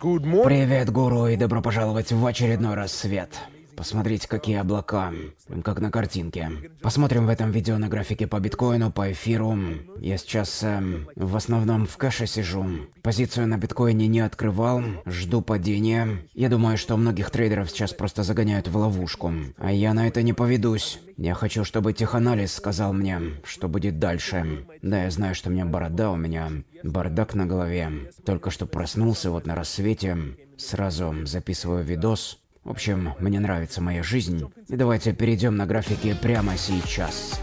Привет, гуру, и добро пожаловать в очередной рассвет. Посмотрите, какие облака. Прям как на картинке. Посмотрим в этом видео на графике по биткоину, по эфиру. Я сейчас эм, в основном в каше сижу. Позицию на биткоине не открывал. Жду падения. Я думаю, что многих трейдеров сейчас просто загоняют в ловушку. А я на это не поведусь. Я хочу, чтобы теханализ сказал мне, что будет дальше. Да, я знаю, что у меня борода, у меня бардак на голове. Только что проснулся вот на рассвете. Сразу записываю видос. В общем, мне нравится моя жизнь. И давайте перейдем на графики прямо сейчас.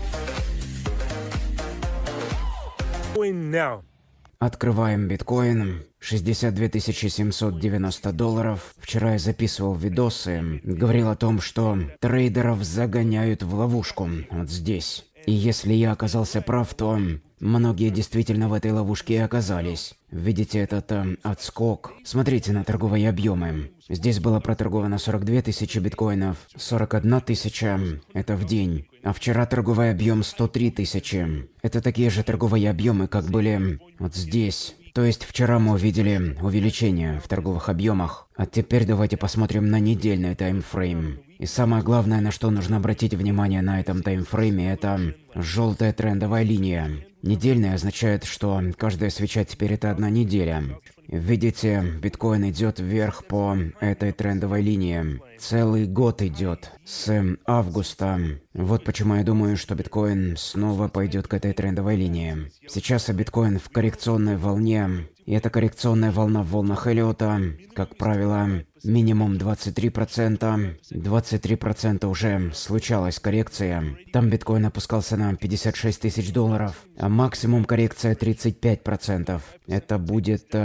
Открываем биткоин. 62 790 долларов. Вчера я записывал видосы. Говорил о том, что трейдеров загоняют в ловушку. Вот здесь. И если я оказался прав, то Многие действительно в этой ловушке и оказались. Видите этот э, отскок? Смотрите на торговые объемы. Здесь было проторговано 42 тысячи биткоинов, 41 тысяча эм, – это в день. А вчера торговый объем 103 тысячи. Это такие же торговые объемы, как были эм, вот здесь. То есть вчера мы увидели увеличение в торговых объемах, а теперь давайте посмотрим на недельный таймфрейм. И самое главное, на что нужно обратить внимание на этом таймфрейме, это желтая трендовая линия. Недельная означает, что каждая свеча теперь это одна неделя. Видите, биткоин идет вверх по этой трендовой линии. Целый год идет с августа. Вот почему я думаю, что биткоин снова пойдет к этой трендовой линии. Сейчас биткоин в коррекционной волне. И эта коррекционная волна в волнах Эллиота, как правило, минимум 23%. 23% уже случалась коррекция. Там биткоин опускался на 56 тысяч долларов, а максимум коррекция 35%. Это будет...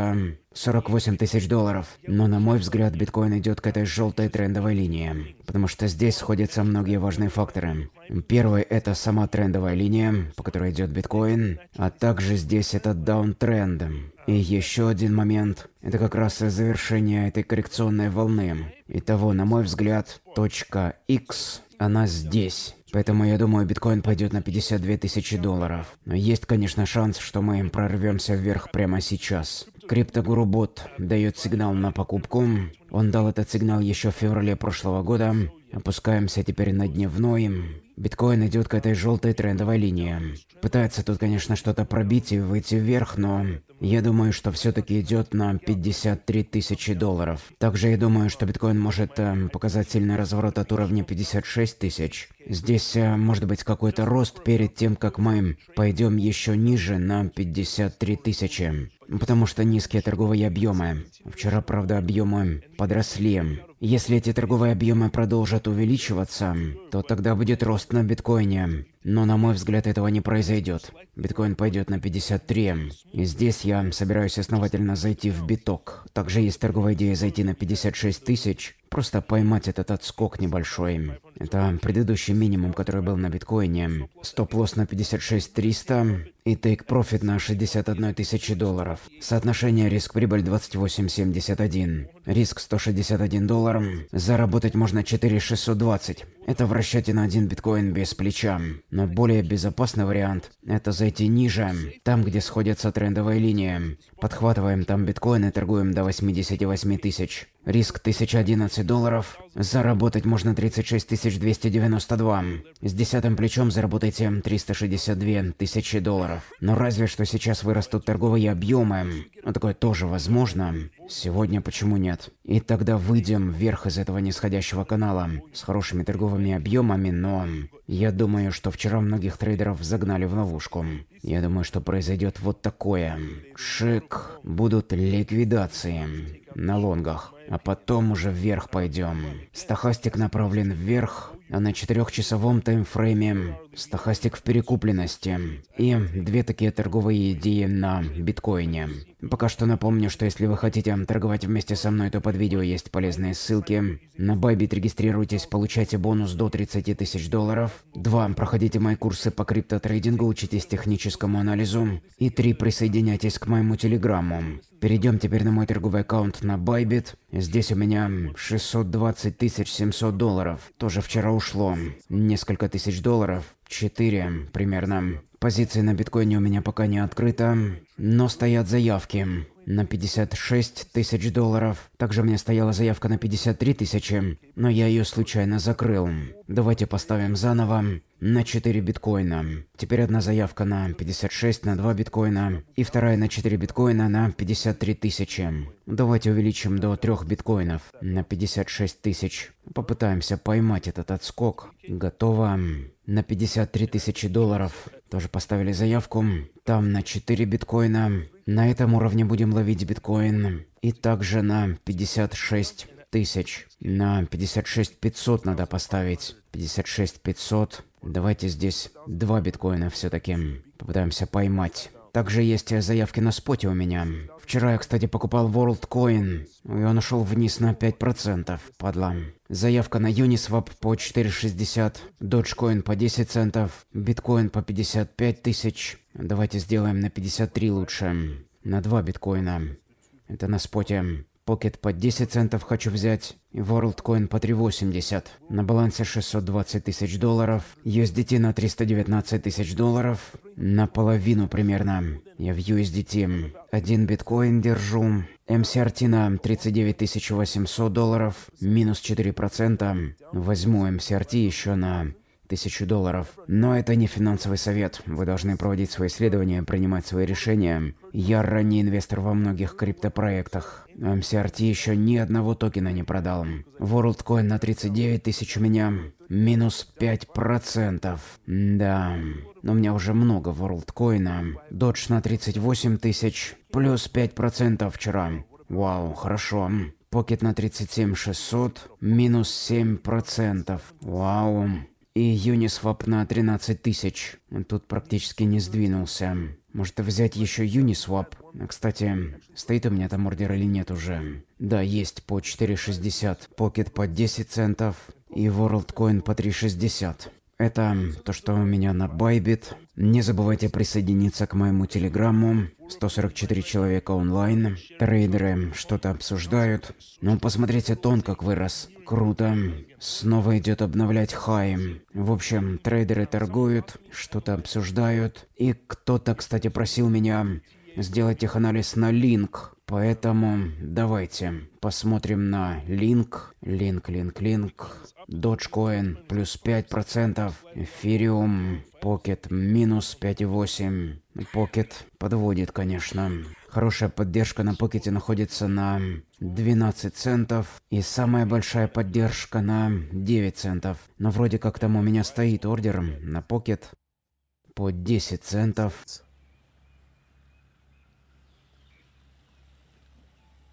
48 э, тысяч долларов. Но на мой взгляд, биткоин идет к этой желтой трендовой линии потому что здесь сходятся многие важные факторы. Первый – это сама трендовая линия, по которой идет биткоин, а также здесь это даунтренд. И еще один момент – это как раз и завершение этой коррекционной волны. Итого, на мой взгляд, точка X, она здесь. Поэтому я думаю, биткоин пойдет на 52 тысячи долларов. Но есть, конечно, шанс, что мы прорвемся вверх прямо сейчас. Криптогуру Бот дает сигнал на покупку. Он дал этот сигнал еще в феврале прошлого года. Опускаемся теперь на дневной. Биткоин идет к этой желтой трендовой линии. Пытается тут, конечно, что-то пробить и выйти вверх, но я думаю, что все-таки идет на 53 тысячи долларов. Также я думаю, что биткоин может э, показать сильный разворот от уровня 56 тысяч. Здесь э, может быть какой-то рост перед тем, как мы пойдем еще ниже на 53 тысячи потому что низкие торговые объемы. Вчера, правда, объемы подросли. Если эти торговые объемы продолжат увеличиваться, то тогда будет рост на биткоине. Но на мой взгляд этого не произойдет. Биткоин пойдет на 53. И здесь я собираюсь основательно зайти в биток. Также есть торговая идея зайти на 56 тысяч Просто поймать этот отскок небольшой. Это предыдущий минимум, который был на биткоине. Стоп-лосс на 56 300 и тейк-профит на 61 тысячи долларов. Соотношение риск-прибыль 28,71. Риск 161 доллар. Заработать можно 4,620. Это в расчете на один биткоин без плеча. Но более безопасный вариант – это зайти ниже, там, где сходятся трендовые линии. Подхватываем там биткоин и торгуем до 88 тысяч. Риск 1011 долларов. Заработать можно 36292. С десятым плечом заработайте 362 тысячи долларов. Но разве что сейчас вырастут торговые объемы. Но а такое тоже возможно. Сегодня почему нет? И тогда выйдем вверх из этого нисходящего канала. С хорошими торговыми объемами, но... Я думаю, что вчера многих трейдеров загнали в ловушку. Я думаю, что произойдет вот такое. Шик. Будут ликвидации. На лонгах а потом уже вверх пойдем. стохастик направлен вверх, а на четырехчасовом таймфрейме стохастик в перекупленности. И две такие торговые идеи на биткоине. Пока что напомню, что если вы хотите торговать вместе со мной, то под видео есть полезные ссылки. На байбит регистрируйтесь, получайте бонус до 30 тысяч долларов. два Проходите мои курсы по криптотрейдингу, учитесь техническому анализу. И три Присоединяйтесь к моему телеграмму. Перейдем теперь на мой торговый аккаунт на байбит Здесь у меня 620 тысяч 700 долларов. Тоже вчера ушло. Несколько тысяч долларов. Четыре примерно. Позиции на биткоине у меня пока не открыто, но стоят заявки на 56 тысяч долларов. Также мне стояла заявка на 53 тысячи, но я ее случайно закрыл. Давайте поставим заново на 4 биткоина. Теперь одна заявка на 56 на 2 биткоина и вторая на 4 биткоина на 53 тысячи. Давайте увеличим до 3 биткоинов на 56 тысяч. Попытаемся поймать этот отскок. Готово. На 53 тысячи долларов тоже поставили заявку. Там на 4 биткоина на этом уровне будем ловить биткоин. И также на 56 тысяч. На 56 500 надо поставить. 56 500. Давайте здесь два биткоина все-таки попытаемся поймать. Также есть заявки на споте у меня. Вчера я, кстати, покупал WorldCoin, и он ушел вниз на 5%, падла. Заявка на Uniswap по 4,60, Dogecoin по 10 центов, биткоин по 55 тысяч, Давайте сделаем на 53 лучше. На 2 биткоина. Это на споте. Pocket по 10 центов хочу взять. WorldCoin по 3.80. На балансе 620 тысяч долларов. USDT на 319 тысяч долларов. на половину примерно. Я в USDT. Один биткоин держу. MCRT на 39 800 долларов. Минус 4%. Возьму MCRT еще на тысячу долларов. Но это не финансовый совет. Вы должны проводить свои исследования, принимать свои решения. Я ранний инвестор во многих криптопроектах. MCRT еще ни одного токена не продал. WorldCoin на 39 тысяч у меня. Минус 5%. Да. Но у меня уже много WorldCoin. Dodge на 38 тысяч. Плюс 5% вчера. Вау, хорошо. Pocket на 37 600. Минус 7%. Вау. И Юнис на 13 тысяч. Тут практически не сдвинулся. Может взять еще Uniswap? А, кстати, стоит у меня там ордер или нет уже? Да, есть по 4.60, Pocket по 10 центов и WorldCoin по 3.60. Это то, что у меня на Bybit. Не забывайте присоединиться к моему телеграмму. 144 человека онлайн. Трейдеры что-то обсуждают. Ну, посмотрите, тон как вырос. Круто. Снова идет обновлять хай. В общем, трейдеры торгуют, что-то обсуждают. И кто-то, кстати, просил меня сделать их анализ на линк. Поэтому давайте посмотрим на Линк, Линк, Линк, Линк, Доджкоин плюс 5%, Эфириум, Покет минус 5,8. Покет подводит, конечно. Хорошая поддержка на Покете находится на 12 центов. И самая большая поддержка на 9 центов. Но вроде как там у меня стоит ордер на Покет по 10 центов.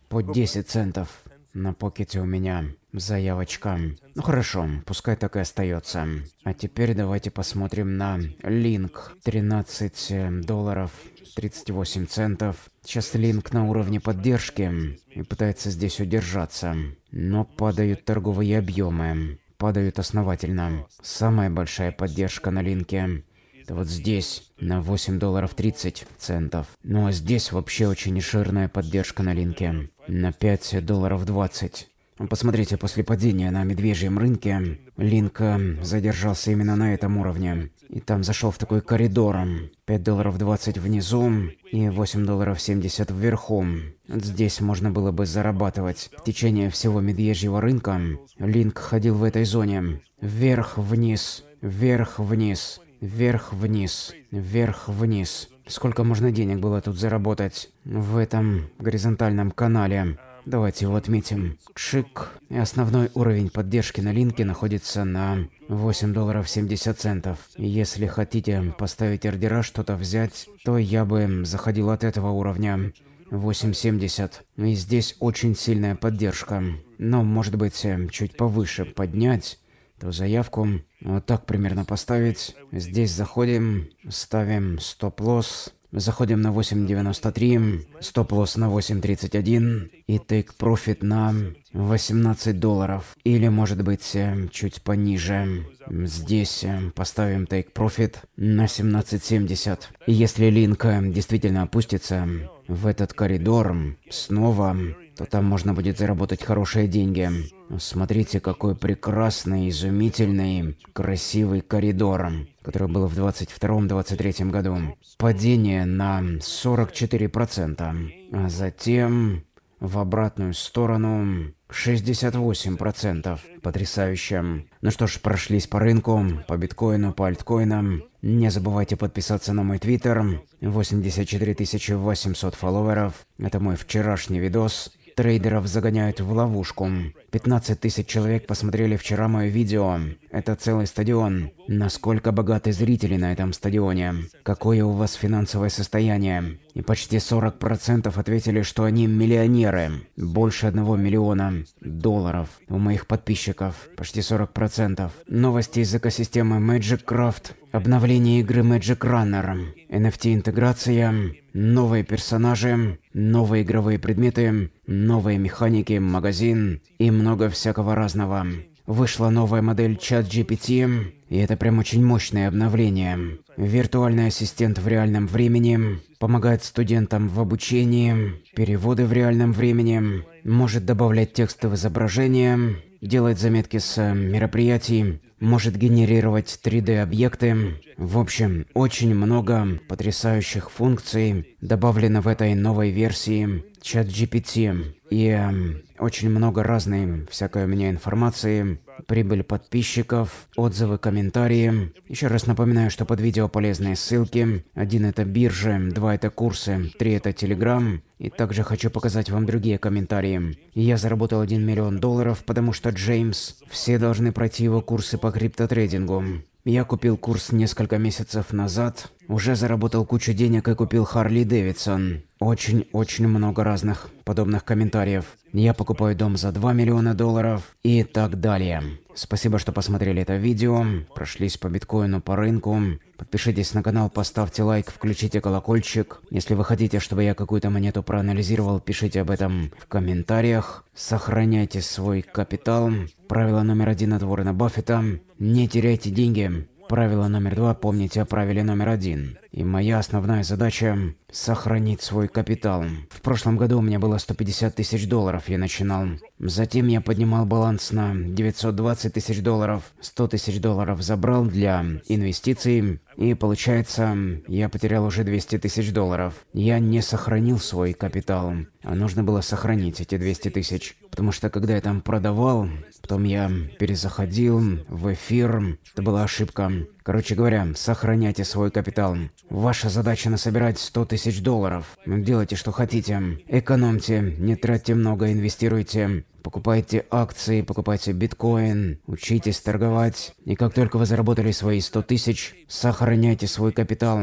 по 10 центов. На покете у меня заявочка. Ну хорошо, пускай так и остается. А теперь давайте посмотрим на линк. 13 э, долларов 38 центов. Сейчас линк на уровне поддержки и пытается здесь удержаться. Но падают торговые объемы. Падают основательно. Самая большая поддержка на линке это вот здесь, на 8 долларов 30 центов. Ну а здесь вообще очень жирная поддержка на линке на 5 долларов 20. Посмотрите, после падения на медвежьем рынке, Линк задержался именно на этом уровне. И там зашел в такой коридор. 5 долларов 20 внизу и 8 долларов 70 вверху. Здесь можно было бы зарабатывать. В течение всего медвежьего рынка Линк ходил в этой зоне. Вверх-вниз, вверх-вниз, вверх-вниз, вверх-вниз. Сколько можно денег было тут заработать в этом горизонтальном канале? Давайте его отметим. Чик. И основной уровень поддержки на линке находится на 8 долларов 70 центов. Если хотите поставить ордера, что-то взять, то я бы заходил от этого уровня. 8.70. И здесь очень сильная поддержка. Но, может быть, чуть повыше поднять, то заявку вот так примерно поставить. Здесь заходим, ставим стоп-лосс. Заходим на 8.93, стоп-лосс на 8.31 и тейк-профит на 18 долларов. Или, может быть, э, чуть пониже. Здесь э, поставим тейк-профит на 17.70. Если линка э, действительно опустится в этот коридор, снова то там можно будет заработать хорошие деньги. Смотрите, какой прекрасный, изумительный, красивый коридор, который был в 22-23 году. Падение на 44%, а затем в обратную сторону 68%. Потрясающе. Ну что ж, прошлись по рынку, по биткоину, по альткоинам. Не забывайте подписаться на мой твиттер. 84 800 фолловеров. Это мой вчерашний видос. Трейдеров загоняют в ловушку. 15 тысяч человек посмотрели вчера мое видео. Это целый стадион. Насколько богаты зрители на этом стадионе? Какое у вас финансовое состояние? и почти 40% ответили, что они миллионеры. Больше 1 миллиона долларов у моих подписчиков. Почти 40%. Новости из экосистемы Magic Craft. Обновление игры Magic Runner. NFT-интеграция. Новые персонажи. Новые игровые предметы. Новые механики, магазин. И много всякого разного. Вышла новая модель GPT, и это прям очень мощное обновление. Виртуальный ассистент в реальном времени помогает студентам в обучении, переводы в реальном времени, может добавлять тексты в изображение, делать заметки с э, мероприятий, может генерировать 3D-объекты. В общем, очень много потрясающих функций добавлено в этой новой версии GPT. И эм, очень много разной всякой у меня информации, прибыль подписчиков, отзывы, комментарии. Еще раз напоминаю, что под видео полезные ссылки. Один это биржи, два это курсы, три это телеграм. И также хочу показать вам другие комментарии. Я заработал 1 миллион долларов, потому что Джеймс. Все должны пройти его курсы по криптотрейдингу. Я купил курс несколько месяцев назад, уже заработал кучу денег и купил Харли Дэвидсон. Очень-очень много разных подобных комментариев. Я покупаю дом за 2 миллиона долларов и так далее. Спасибо, что посмотрели это видео, прошлись по биткоину, по рынку. Подпишитесь на канал, поставьте лайк, включите колокольчик. Если вы хотите, чтобы я какую-то монету проанализировал, пишите об этом в комментариях. Сохраняйте свой капитал. Правило номер один от Уоррена Баффета – не теряйте деньги. Правило номер два – помните о правиле номер один. И моя основная задача – сохранить свой капитал. В прошлом году у меня было 150 тысяч долларов, я начинал. Затем я поднимал баланс на 920 тысяч долларов, 100 тысяч долларов забрал для инвестиций, и получается, я потерял уже 200 тысяч долларов. Я не сохранил свой капитал, а нужно было сохранить эти 200 тысяч. Потому что когда я там продавал, потом я перезаходил в эфир, это была ошибка. Короче говоря, сохраняйте свой капитал. Ваша задача насобирать 100 тысяч долларов. Делайте, что хотите. Экономьте, не тратьте много, инвестируйте. Покупайте акции, покупайте биткоин, учитесь торговать. И как только вы заработали свои 100 тысяч, сохраняйте свой капитал.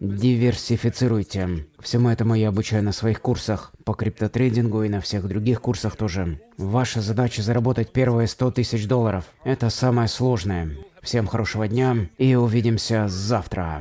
Диверсифицируйте. Всему этому я обучаю на своих курсах по криптотрейдингу и на всех других курсах тоже. Ваша задача заработать первые 100 тысяч долларов. Это самое сложное. Всем хорошего дня и увидимся завтра.